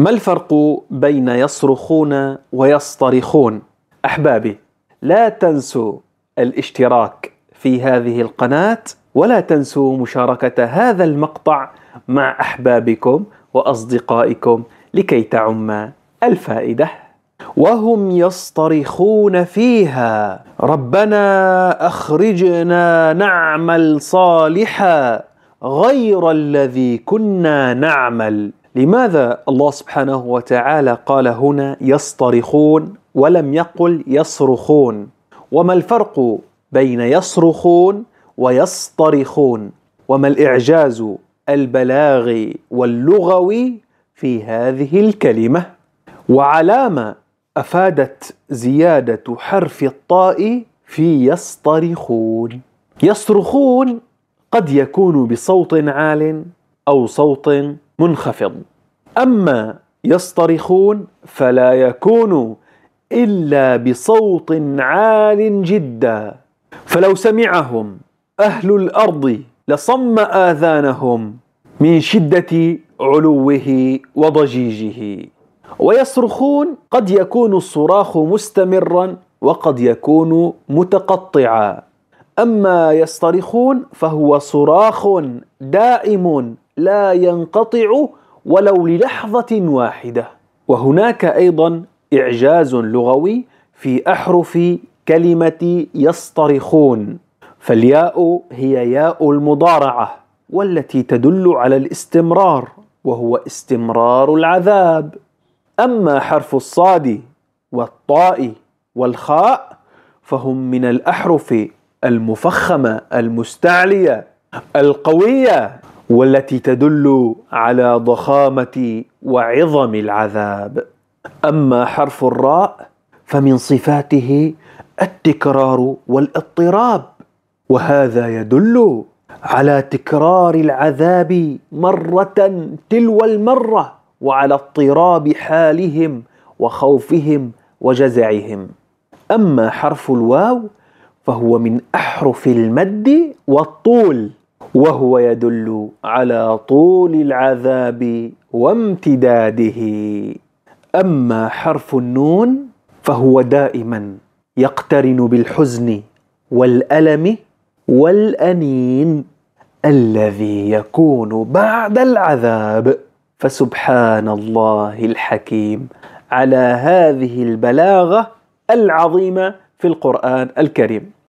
ما الفرق بين يصرخون ويصطرخون؟ احبابي لا تنسوا الاشتراك في هذه القناه ولا تنسوا مشاركه هذا المقطع مع احبابكم واصدقائكم لكي تعم الفائده وهم يصطرخون فيها ربنا اخرجنا نعمل صالحا غير الذي كنا نعمل لماذا الله سبحانه وتعالى قال هنا يصطرخون ولم يقل يصرخون وما الفرق بين يصرخون ويصطرخون وما الاعجاز البلاغي واللغوي في هذه الكلمه وعلامه افادت زياده حرف الطاء في يصطرخون يصرخون قد يكون بصوت عال او صوت منخفض أما يصطرخون فلا يكون إلا بصوت عال جدا فلو سمعهم أهل الأرض لصم آذانهم من شدة علوه وضجيجه ويصرخون قد يكون الصراخ مستمرا وقد يكون متقطعا اما يصطرخون فهو صراخ دائم لا ينقطع ولو للحظة واحدة وهناك أيضا إعجاز لغوي في أحرف كلمة يصطرخون فالياء هي ياء المضارعة والتي تدل على الاستمرار وهو استمرار العذاب أما حرف الصاد والطاء والخاء فهم من الأحرف المفخمة المستعلية القوية والتي تدل على ضخامه وعظم العذاب اما حرف الراء فمن صفاته التكرار والاضطراب وهذا يدل على تكرار العذاب مره تلو المره وعلى اضطراب حالهم وخوفهم وجزعهم اما حرف الواو فهو من احرف المد والطول وهو يدل على طول العذاب وامتداده اما حرف النون فهو دائما يقترن بالحزن والالم والانين الذي يكون بعد العذاب فسبحان الله الحكيم على هذه البلاغه العظيمه في القران الكريم